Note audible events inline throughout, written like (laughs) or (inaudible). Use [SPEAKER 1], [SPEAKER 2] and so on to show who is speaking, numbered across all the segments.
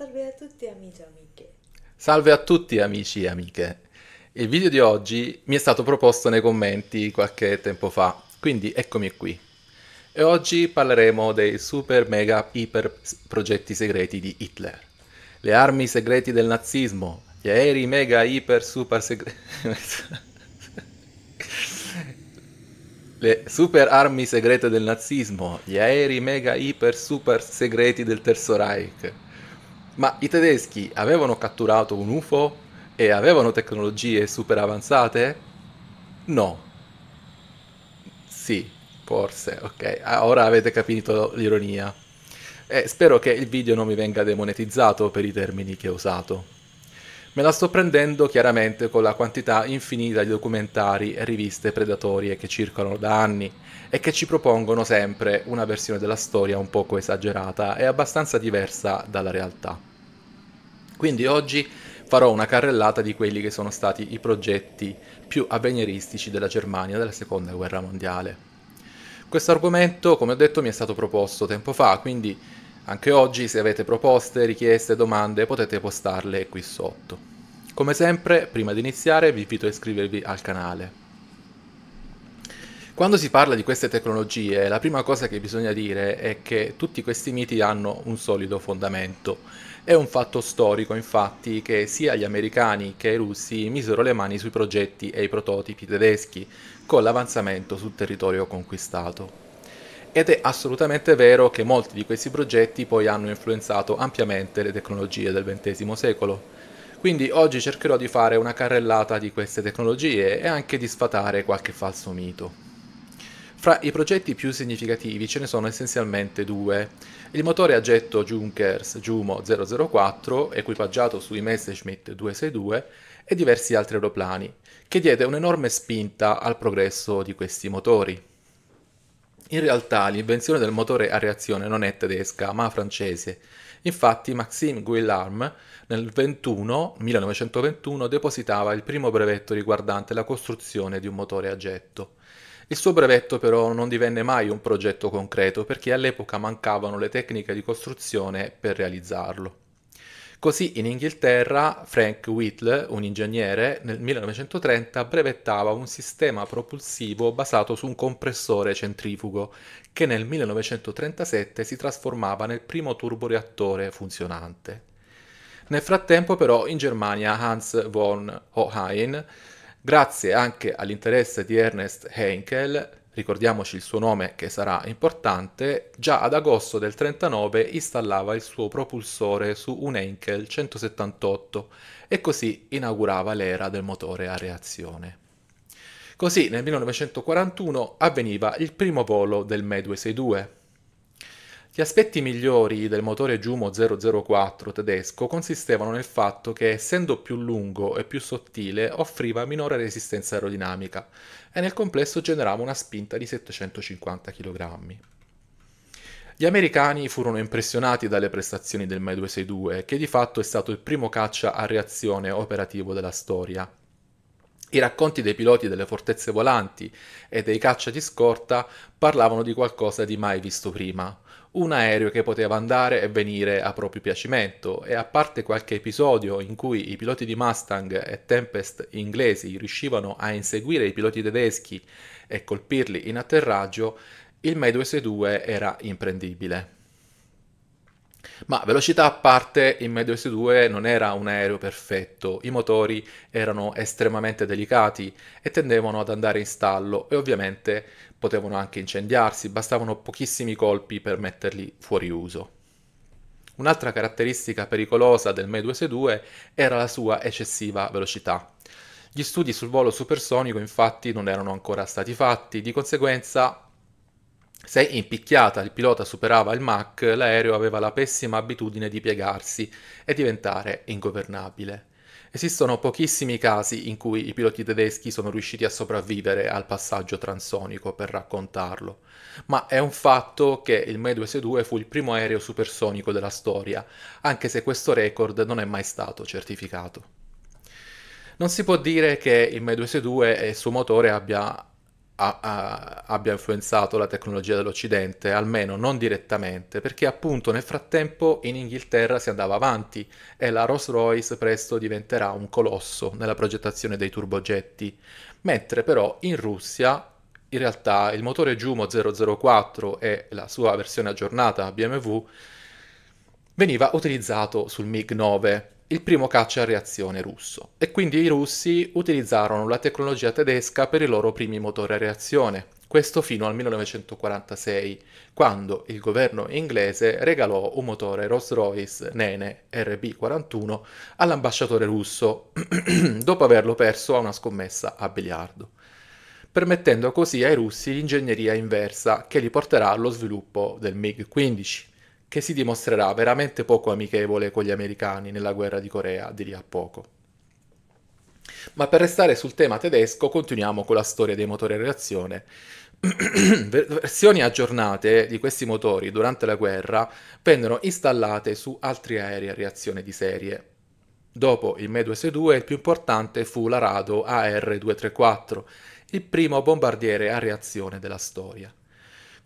[SPEAKER 1] Salve a tutti amici e amiche. Salve a tutti amici e amiche. Il video di oggi mi è stato proposto nei commenti qualche tempo fa, quindi eccomi qui. E oggi parleremo dei super mega iper progetti segreti di Hitler. Le armi segreti del nazismo, gli aerei mega iper super segreti... (laughs) le super armi segrete del nazismo, gli aerei mega iper super segreti del Terzo Reich ma i tedeschi avevano catturato un UFO e avevano tecnologie super avanzate? No. Sì, forse, ok. Ah, ora avete capito l'ironia. E eh, spero che il video non mi venga demonetizzato per i termini che ho usato. Me la sto prendendo chiaramente con la quantità infinita di documentari e riviste predatorie che circolano da anni e che ci propongono sempre una versione della storia un poco esagerata e abbastanza diversa dalla realtà. Quindi oggi farò una carrellata di quelli che sono stati i progetti più avveniristici della Germania della seconda guerra mondiale. Questo argomento, come ho detto, mi è stato proposto tempo fa, quindi anche oggi se avete proposte, richieste, domande potete postarle qui sotto. Come sempre, prima di iniziare vi invito a iscrivervi al canale. Quando si parla di queste tecnologie, la prima cosa che bisogna dire è che tutti questi miti hanno un solido fondamento. È un fatto storico, infatti, che sia gli americani che i russi misero le mani sui progetti e i prototipi tedeschi con l'avanzamento sul territorio conquistato. Ed è assolutamente vero che molti di questi progetti poi hanno influenzato ampiamente le tecnologie del XX secolo. Quindi oggi cercherò di fare una carrellata di queste tecnologie e anche di sfatare qualche falso mito. Fra i progetti più significativi ce ne sono essenzialmente due. Il motore a getto Junkers Jumo 004, equipaggiato sui Messerschmitt 262, e diversi altri aeroplani, che diede un'enorme spinta al progresso di questi motori. In realtà l'invenzione del motore a reazione non è tedesca, ma francese. Infatti Maxime Guillarme nel 21, 1921 depositava il primo brevetto riguardante la costruzione di un motore a getto. Il suo brevetto però non divenne mai un progetto concreto perché all'epoca mancavano le tecniche di costruzione per realizzarlo. Così in Inghilterra Frank Whittle, un ingegnere, nel 1930 brevettava un sistema propulsivo basato su un compressore centrifugo che nel 1937 si trasformava nel primo turboreattore funzionante. Nel frattempo però in Germania Hans von Hohein Grazie anche all'interesse di Ernest Heinkel, ricordiamoci il suo nome che sarà importante, già ad agosto del 39 installava il suo propulsore su un Henkel 178 e così inaugurava l'era del motore a reazione. Così nel 1941 avveniva il primo volo del Me 262 gli aspetti migliori del motore Jumo 004 tedesco consistevano nel fatto che, essendo più lungo e più sottile, offriva minore resistenza aerodinamica e nel complesso generava una spinta di 750 kg. Gli americani furono impressionati dalle prestazioni del Mai 262, che di fatto è stato il primo caccia a reazione operativo della storia. I racconti dei piloti delle fortezze volanti e dei caccia di scorta parlavano di qualcosa di mai visto prima un aereo che poteva andare e venire a proprio piacimento e a parte qualche episodio in cui i piloti di Mustang e Tempest inglesi riuscivano a inseguire i piloti tedeschi e colpirli in atterraggio, il Medway S2 era imprendibile. Ma velocità a parte, il Medio S2 non era un aereo perfetto, i motori erano estremamente delicati e tendevano ad andare in stallo e ovviamente potevano anche incendiarsi, bastavano pochissimi colpi per metterli fuori uso. Un'altra caratteristica pericolosa del Me 262 era la sua eccessiva velocità. Gli studi sul volo supersonico infatti non erano ancora stati fatti, di conseguenza se in picchiata il pilota superava il Mach, l'aereo aveva la pessima abitudine di piegarsi e diventare ingovernabile. Esistono pochissimi casi in cui i piloti tedeschi sono riusciti a sopravvivere al passaggio transonico per raccontarlo, ma è un fatto che il May 262 fu il primo aereo supersonico della storia, anche se questo record non è mai stato certificato. Non si può dire che il May 262 e il suo motore abbia a, a, abbia influenzato la tecnologia dell'Occidente, almeno non direttamente, perché appunto nel frattempo in Inghilterra si andava avanti e la Rolls-Royce presto diventerà un colosso nella progettazione dei turbogetti, mentre però in Russia in realtà il motore Jumo 004 e la sua versione aggiornata BMW veniva utilizzato sul MiG-9 il primo caccia a reazione russo e quindi i russi utilizzarono la tecnologia tedesca per i loro primi motori a reazione, questo fino al 1946, quando il governo inglese regalò un motore Rolls-Royce Nene RB41 all'ambasciatore russo (clears throat) dopo averlo perso a una scommessa a biliardo, permettendo così ai russi l'ingegneria inversa che li porterà allo sviluppo del MiG-15 che si dimostrerà veramente poco amichevole con gli americani nella guerra di Corea di lì a poco. Ma per restare sul tema tedesco, continuiamo con la storia dei motori a reazione. (clears throat) Versioni aggiornate di questi motori durante la guerra vennero installate su altri aerei a reazione di serie. Dopo il Me-262 il più importante fu l'Arado AR-234, il primo bombardiere a reazione della storia.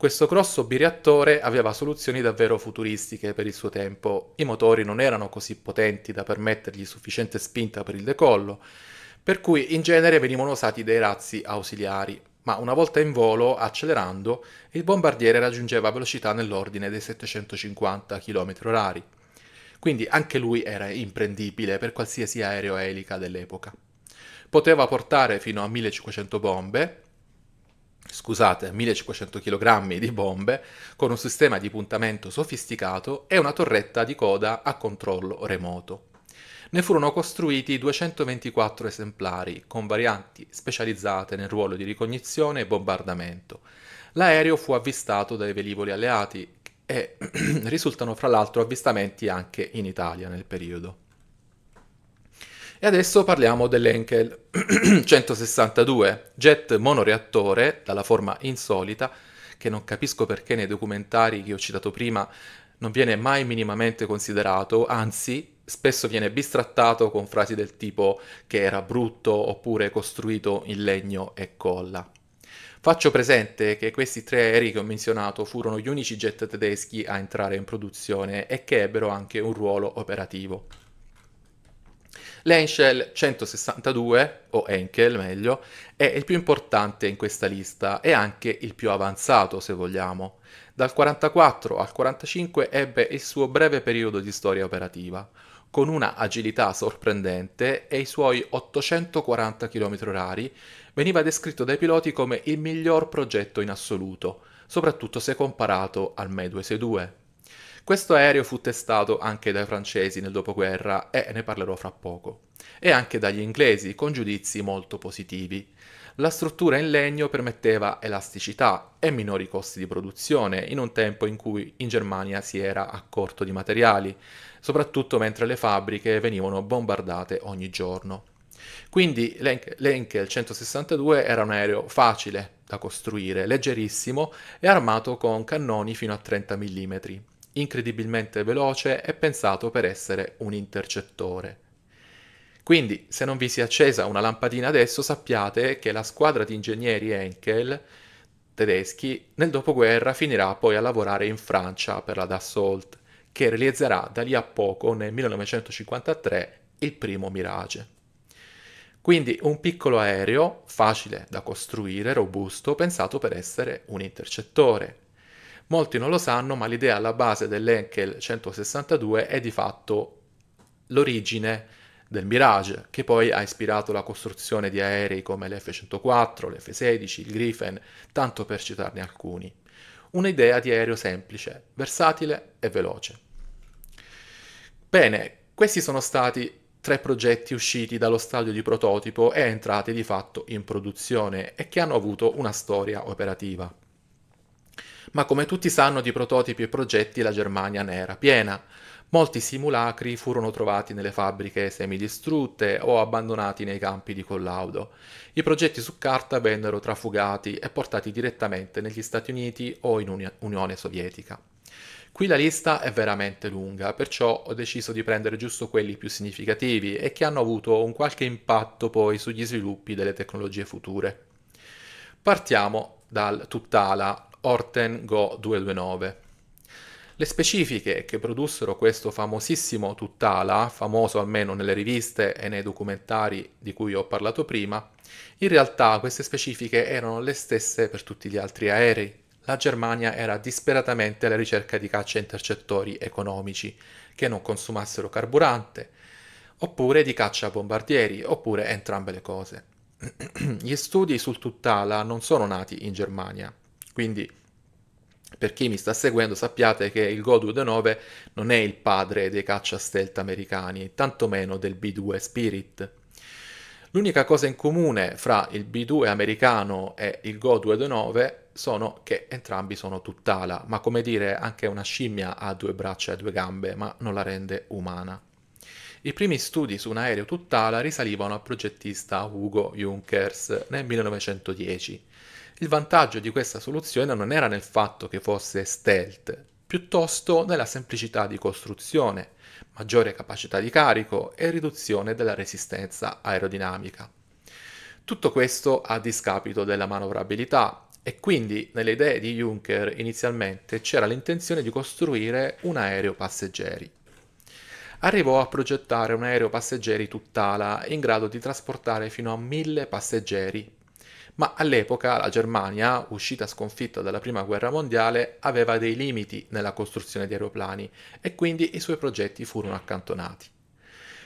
[SPEAKER 1] Questo grosso bireattore aveva soluzioni davvero futuristiche per il suo tempo, i motori non erano così potenti da permettergli sufficiente spinta per il decollo, per cui in genere venivano usati dei razzi ausiliari, ma una volta in volo, accelerando, il bombardiere raggiungeva velocità nell'ordine dei 750 km/h. Quindi anche lui era imprendibile per qualsiasi aereo elica dell'epoca. Poteva portare fino a 1500 bombe, scusate, 1500 kg di bombe con un sistema di puntamento sofisticato e una torretta di coda a controllo remoto. Ne furono costruiti 224 esemplari con varianti specializzate nel ruolo di ricognizione e bombardamento. L'aereo fu avvistato dai velivoli alleati e (clears throat) risultano fra l'altro avvistamenti anche in Italia nel periodo. E adesso parliamo dell'Enkel 162, (clears throat) jet monoreattore dalla forma insolita, che non capisco perché nei documentari che ho citato prima non viene mai minimamente considerato, anzi spesso viene bistrattato con frasi del tipo che era brutto oppure costruito in legno e colla. Faccio presente che questi tre aerei che ho menzionato furono gli unici jet tedeschi a entrare in produzione e che ebbero anche un ruolo operativo. L'Enshel 162, o Enkel meglio, è il più importante in questa lista e anche il più avanzato, se vogliamo. Dal 44 al 45 ebbe il suo breve periodo di storia operativa, con una agilità sorprendente e i suoi 840 km/h veniva descritto dai piloti come il miglior progetto in assoluto, soprattutto se comparato al Medway 2 questo aereo fu testato anche dai francesi nel dopoguerra e ne parlerò fra poco, e anche dagli inglesi con giudizi molto positivi. La struttura in legno permetteva elasticità e minori costi di produzione in un tempo in cui in Germania si era accorto di materiali, soprattutto mentre le fabbriche venivano bombardate ogni giorno. Quindi l'Enkel 162 era un aereo facile da costruire, leggerissimo e armato con cannoni fino a 30 mm incredibilmente veloce e pensato per essere un intercettore. Quindi, se non vi si è accesa una lampadina adesso, sappiate che la squadra di ingegneri Henkel tedeschi nel dopoguerra finirà poi a lavorare in Francia per la Dassault, che realizzerà da lì a poco, nel 1953, il primo Mirage. Quindi un piccolo aereo facile da costruire, robusto, pensato per essere un intercettore. Molti non lo sanno, ma l'idea alla base dell'Enkel 162 è di fatto l'origine del Mirage, che poi ha ispirato la costruzione di aerei come l'F-104, l'F-16, il Griffin, tanto per citarne alcuni. Un'idea di aereo semplice, versatile e veloce. Bene, questi sono stati tre progetti usciti dallo stadio di prototipo e entrati di fatto in produzione e che hanno avuto una storia operativa. Ma come tutti sanno di prototipi e progetti la Germania ne era piena. Molti simulacri furono trovati nelle fabbriche semidistrutte o abbandonati nei campi di collaudo. I progetti su carta vennero trafugati e portati direttamente negli Stati Uniti o in Unione Sovietica. Qui la lista è veramente lunga, perciò ho deciso di prendere giusto quelli più significativi e che hanno avuto un qualche impatto poi sugli sviluppi delle tecnologie future. Partiamo dal Tuttala, Orten Go 229. Le specifiche che produssero questo famosissimo Tuttala, famoso almeno nelle riviste e nei documentari di cui ho parlato prima, in realtà queste specifiche erano le stesse per tutti gli altri aerei. La Germania era disperatamente alla ricerca di caccia intercettori economici che non consumassero carburante, oppure di caccia bombardieri, oppure entrambe le cose. (clears throat) Gli studi sul Tuttala non sono nati in Germania, quindi per chi mi sta seguendo sappiate che il Godwood 9 non è il padre dei caccia stealth americani, tantomeno del B2 Spirit. L'unica cosa in comune fra il B2 americano e il Godwood 9 sono che entrambi sono tutt'ala, ma come dire anche una scimmia ha due braccia e due gambe, ma non la rende umana. I primi studi su un aereo tutt'ala risalivano al progettista Hugo Junkers nel 1910 il vantaggio di questa soluzione non era nel fatto che fosse stealth, piuttosto nella semplicità di costruzione, maggiore capacità di carico e riduzione della resistenza aerodinamica. Tutto questo a discapito della manovrabilità e quindi nelle idee di Juncker inizialmente c'era l'intenzione di costruire un aereo passeggeri. Arrivò a progettare un aereo passeggeri tutt'ala in grado di trasportare fino a 1000 passeggeri ma all'epoca la Germania, uscita sconfitta dalla Prima Guerra Mondiale, aveva dei limiti nella costruzione di aeroplani e quindi i suoi progetti furono accantonati.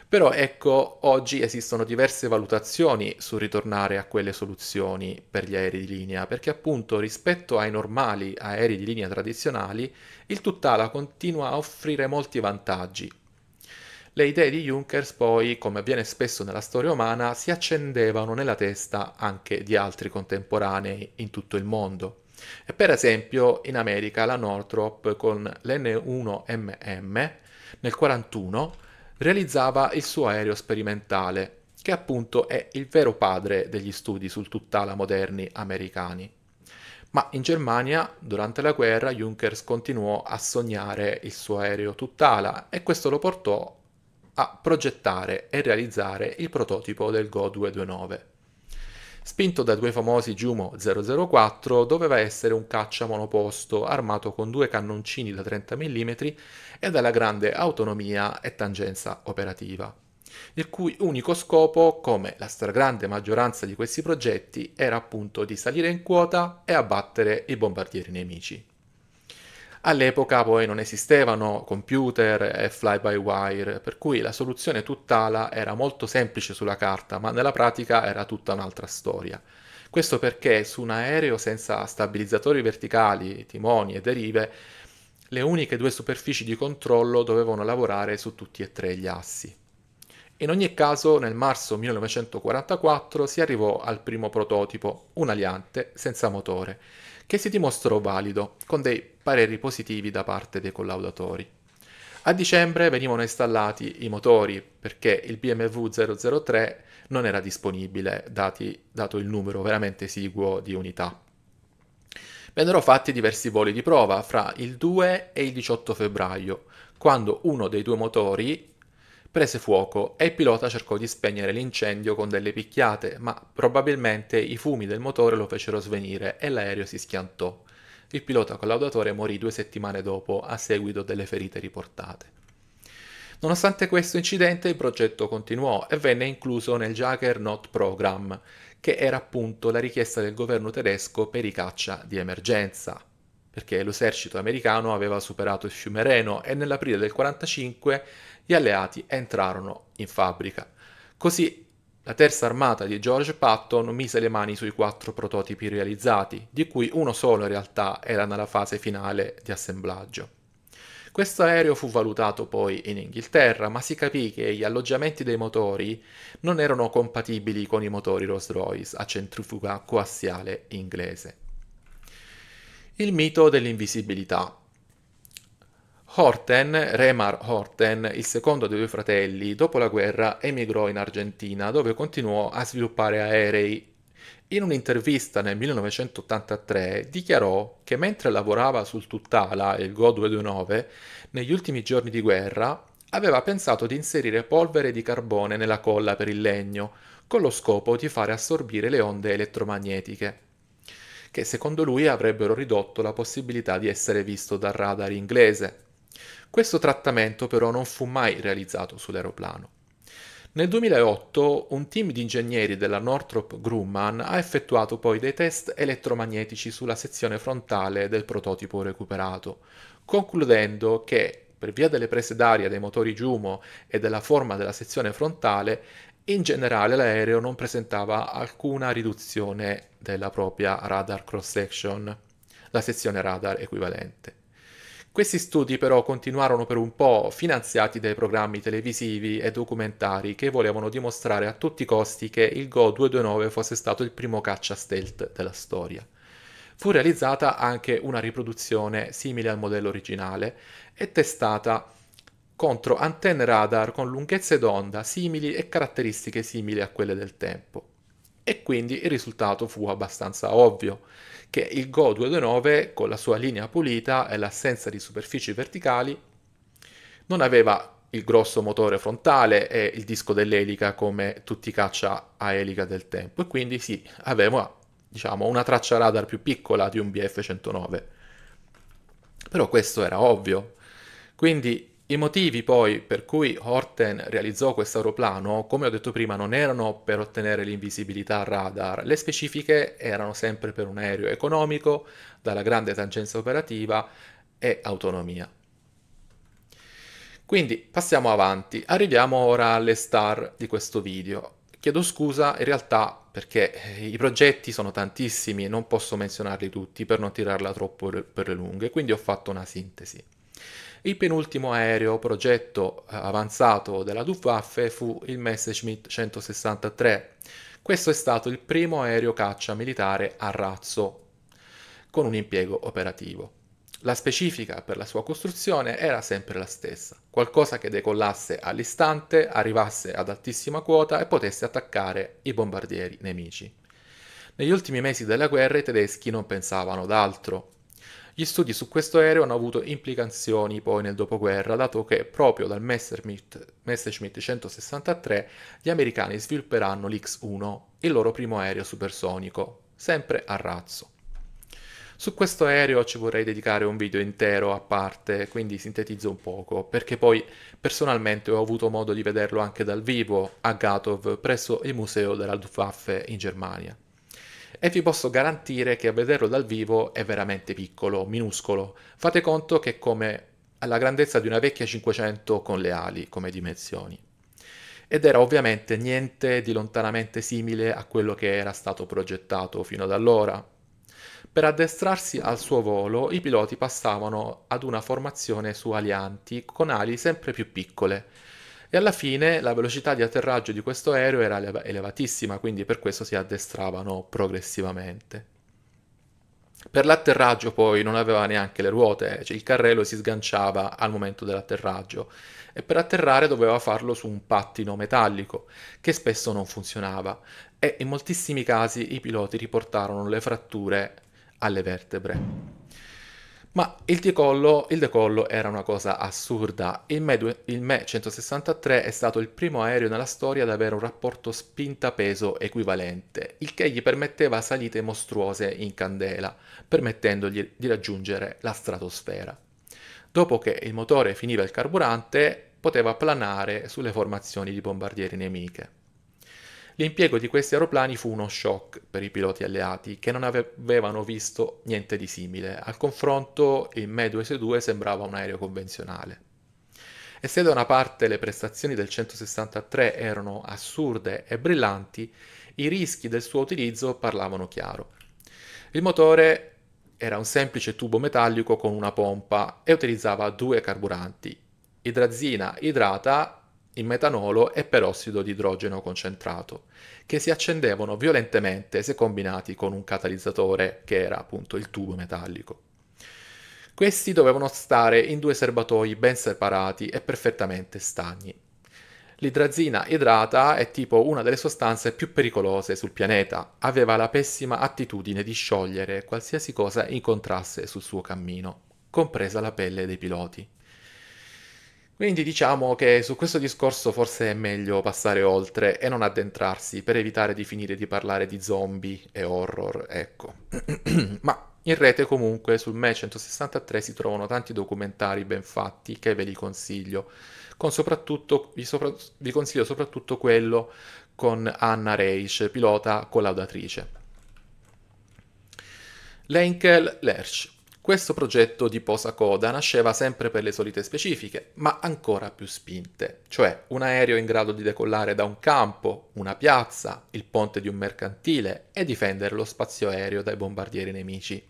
[SPEAKER 1] Però ecco, oggi esistono diverse valutazioni sul ritornare a quelle soluzioni per gli aerei di linea, perché appunto rispetto ai normali aerei di linea tradizionali, il Tuttala continua a offrire molti vantaggi, le idee di Junkers poi, come avviene spesso nella storia umana, si accendevano nella testa anche di altri contemporanei in tutto il mondo. E per esempio in America la Northrop con l'N1MM nel 1941 realizzava il suo aereo sperimentale, che appunto è il vero padre degli studi sul tutt'ala moderni americani. Ma in Germania, durante la guerra, Junkers continuò a sognare il suo aereo tutt'ala e questo lo portò a progettare e realizzare il prototipo del Go 229. Spinto da due famosi Jumo 004, doveva essere un caccia monoposto armato con due cannoncini da 30 mm e dalla grande autonomia e tangenza operativa, il cui unico scopo, come la stragrande maggioranza di questi progetti, era appunto di salire in quota e abbattere i bombardieri nemici. All'epoca poi non esistevano computer e fly by wire, per cui la soluzione tutt'ala era molto semplice sulla carta, ma nella pratica era tutta un'altra storia. Questo perché su un aereo senza stabilizzatori verticali, timoni e derive, le uniche due superfici di controllo dovevano lavorare su tutti e tre gli assi. In ogni caso, nel marzo 1944 si arrivò al primo prototipo, un aliante senza motore, che si dimostrò valido, con dei pareri positivi da parte dei collaudatori. A dicembre venivano installati i motori perché il BMW 003 non era disponibile, dati, dato il numero veramente esiguo di unità. Vennero fatti diversi voli di prova fra il 2 e il 18 febbraio, quando uno dei due motori, prese fuoco e il pilota cercò di spegnere l'incendio con delle picchiate, ma probabilmente i fumi del motore lo fecero svenire e l'aereo si schiantò. Il pilota collaudatore morì due settimane dopo a seguito delle ferite riportate. Nonostante questo incidente il progetto continuò e venne incluso nel Juggernaut Program, che era appunto la richiesta del governo tedesco per i caccia di emergenza perché l'esercito americano aveva superato il fiume Reno e nell'aprile del 1945 gli alleati entrarono in fabbrica. Così la terza armata di George Patton mise le mani sui quattro prototipi realizzati, di cui uno solo in realtà era nella fase finale di assemblaggio. Questo aereo fu valutato poi in Inghilterra, ma si capì che gli alloggiamenti dei motori non erano compatibili con i motori Rolls-Royce a centrifuga coassiale inglese. Il mito dell'invisibilità. Horten, Remar Horten, il secondo dei due fratelli, dopo la guerra emigrò in Argentina dove continuò a sviluppare aerei. In un'intervista nel 1983 dichiarò che mentre lavorava sul Tuttala il Go 229, negli ultimi giorni di guerra, aveva pensato di inserire polvere di carbone nella colla per il legno, con lo scopo di fare assorbire le onde elettromagnetiche che secondo lui avrebbero ridotto la possibilità di essere visto dal radar inglese. Questo trattamento però non fu mai realizzato sull'aeroplano. Nel 2008 un team di ingegneri della Northrop Grumman ha effettuato poi dei test elettromagnetici sulla sezione frontale del prototipo recuperato, concludendo che, per via delle prese d'aria dei motori Jumo e della forma della sezione frontale, in generale l'aereo non presentava alcuna riduzione della propria radar cross section, la sezione radar equivalente. Questi studi però continuarono per un po' finanziati dai programmi televisivi e documentari che volevano dimostrare a tutti i costi che il Go 229 fosse stato il primo caccia stealth della storia. Fu realizzata anche una riproduzione simile al modello originale e testata contro antenne radar con lunghezze d'onda simili e caratteristiche simili a quelle del tempo. E quindi il risultato fu abbastanza ovvio, che il Go 229 con la sua linea pulita e l'assenza di superfici verticali non aveva il grosso motore frontale e il disco dell'elica come tutti i caccia a elica del tempo e quindi sì, aveva diciamo, una traccia radar più piccola di un BF-109. Però questo era ovvio. Quindi i motivi poi per cui Horten realizzò questo aeroplano, come ho detto prima, non erano per ottenere l'invisibilità radar, le specifiche erano sempre per un aereo economico, dalla grande tangenza operativa e autonomia. Quindi passiamo avanti, arriviamo ora alle star di questo video. Chiedo scusa in realtà perché eh, i progetti sono tantissimi e non posso menzionarli tutti per non tirarla troppo per le lunghe, quindi ho fatto una sintesi. Il penultimo aereo progetto eh, avanzato della Luftwaffe fu il Messerschmitt 163. Questo è stato il primo aereo caccia militare a razzo con un impiego operativo. La specifica per la sua costruzione era sempre la stessa, qualcosa che decollasse all'istante, arrivasse ad altissima quota e potesse attaccare i bombardieri nemici. Negli ultimi mesi della guerra i tedeschi non pensavano ad altro. Gli studi su questo aereo hanno avuto implicazioni poi nel dopoguerra, dato che proprio dal Messerschmitt, Messerschmitt 163 gli americani svilupperanno l'X-1, il loro primo aereo supersonico, sempre a razzo. Su questo aereo ci vorrei dedicare un video intero a parte, quindi sintetizzo un poco, perché poi personalmente ho avuto modo di vederlo anche dal vivo a Gatow presso il Museo della Luftwaffe in Germania e vi posso garantire che a vederlo dal vivo è veramente piccolo, minuscolo. Fate conto che è come alla grandezza di una vecchia 500 con le ali come dimensioni. Ed era ovviamente niente di lontanamente simile a quello che era stato progettato fino ad allora. Per addestrarsi al suo volo, i piloti passavano ad una formazione su alianti con ali sempre più piccole, alla fine la velocità di atterraggio di questo aereo era elevatissima, quindi per questo si addestravano progressivamente. Per l'atterraggio poi non aveva neanche le ruote, cioè il carrello si sganciava al momento dell'atterraggio e per atterrare doveva farlo su un pattino metallico che spesso non funzionava e in moltissimi casi i piloti riportarono le fratture alle vertebre. Ma il decollo, il decollo, era una cosa assurda. Il Me, il Me 163 è stato il primo aereo nella storia ad avere un rapporto spinta-peso equivalente, il che gli permetteva salite mostruose in candela, permettendogli di raggiungere la stratosfera. Dopo che il motore finiva il carburante, poteva planare sulle formazioni di bombardieri nemiche. L'impiego di questi aeroplani fu uno shock per i piloti alleati, che non avevano visto niente di simile. Al confronto il Me-262 sembrava un aereo convenzionale. E se da una parte le prestazioni del 163 erano assurde e brillanti, i rischi del suo utilizzo parlavano chiaro. Il motore era un semplice tubo metallico con una pompa e utilizzava due carburanti, idrazina idrata in metanolo e perossido di idrogeno concentrato, che si accendevano violentemente se combinati con un catalizzatore che era appunto il tubo metallico. Questi dovevano stare in due serbatoi ben separati e perfettamente stagni. L'idrazina idrata è tipo una delle sostanze più pericolose sul pianeta, aveva la pessima attitudine di sciogliere qualsiasi cosa incontrasse sul suo cammino, compresa la pelle dei piloti. Quindi diciamo che su questo discorso forse è meglio passare oltre e non addentrarsi per evitare di finire di parlare di zombie e horror, ecco. (clears throat) Ma in rete comunque sul Me 163 si trovano tanti documentari ben fatti che ve li consiglio. Vi, sopra- vi, consiglio soprattutto quello con Anna Reich, pilota collaudatrice. Lenkel Lerch, questo progetto di posa coda nasceva sempre per le solite specifiche, ma ancora più spinte, cioè un aereo in grado di decollare da un campo, una piazza, il ponte di un mercantile e difendere lo spazio aereo dai bombardieri nemici.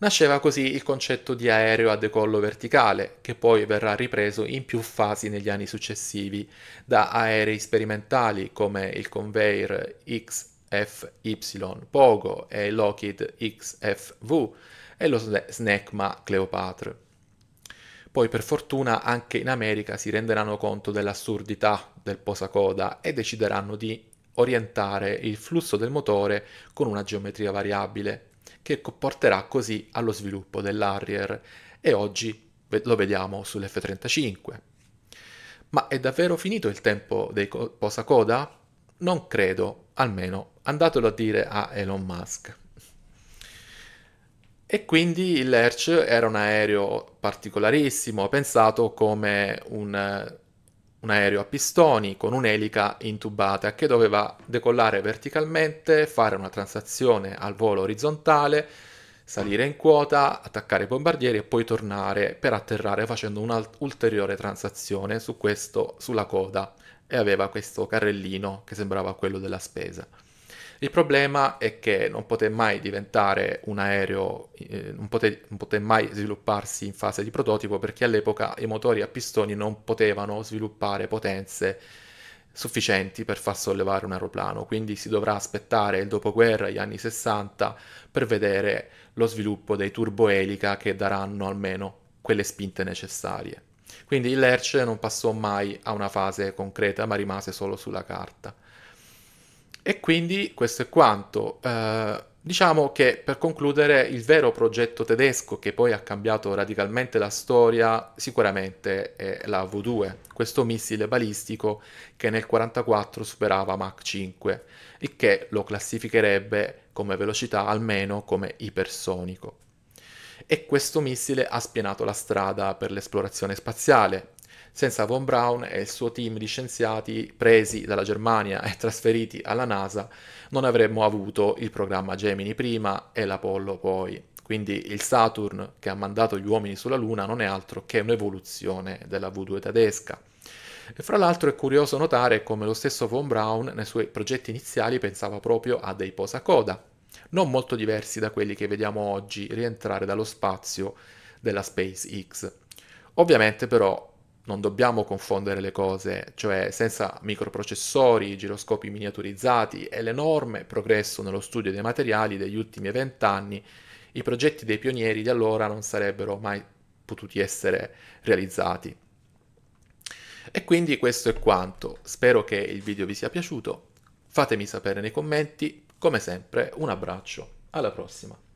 [SPEAKER 1] Nasceva così il concetto di aereo a decollo verticale, che poi verrà ripreso in più fasi negli anni successivi da aerei sperimentali come il Conveyor XFY Pogo e il Lockheed XFV, e lo snack ma Cleopatra. Poi per fortuna anche in America si renderanno conto dell'assurdità del posacoda e decideranno di orientare il flusso del motore con una geometria variabile, che porterà così allo sviluppo dell'Harrier e oggi lo vediamo sull'F-35. Ma è davvero finito il tempo dei posacoda? Non credo, almeno andatelo a dire a Elon Musk. E quindi il Lerch era un aereo particolarissimo, pensato come un, un aereo a pistoni con un'elica intubata che doveva decollare verticalmente, fare una transazione al volo orizzontale, salire in quota, attaccare i bombardieri e poi tornare per atterrare facendo un'ulteriore transazione su questo, sulla coda e aveva questo carrellino che sembrava quello della spesa. Il problema è che non poté mai diventare un aereo, eh, non, poté, non poté mai svilupparsi in fase di prototipo perché all'epoca i motori a pistoni non potevano sviluppare potenze sufficienti per far sollevare un aeroplano, quindi si dovrà aspettare il dopoguerra, gli anni 60, per vedere lo sviluppo dei turboelica che daranno almeno quelle spinte necessarie. Quindi il l'ERC non passò mai a una fase concreta, ma rimase solo sulla carta. E quindi questo è quanto. Eh, diciamo che per concludere il vero progetto tedesco che poi ha cambiato radicalmente la storia sicuramente è la V2, questo missile balistico che nel 1944 superava Mach 5, il che lo classificherebbe come velocità almeno come ipersonico. E questo missile ha spianato la strada per l'esplorazione spaziale, senza Von Braun e il suo team di scienziati presi dalla Germania e trasferiti alla NASA, non avremmo avuto il programma Gemini prima e l'Apollo poi. Quindi il Saturn che ha mandato gli uomini sulla Luna non è altro che un'evoluzione della V2 tedesca. E fra l'altro è curioso notare come lo stesso Von Braun nei suoi progetti iniziali pensava proprio a dei posacoda, non molto diversi da quelli che vediamo oggi rientrare dallo spazio della SpaceX. Ovviamente però non dobbiamo confondere le cose, cioè senza microprocessori, giroscopi miniaturizzati e l'enorme progresso nello studio dei materiali degli ultimi vent'anni, i progetti dei pionieri di allora non sarebbero mai potuti essere realizzati. E quindi questo è quanto, spero che il video vi sia piaciuto, fatemi sapere nei commenti, come sempre un abbraccio, alla prossima!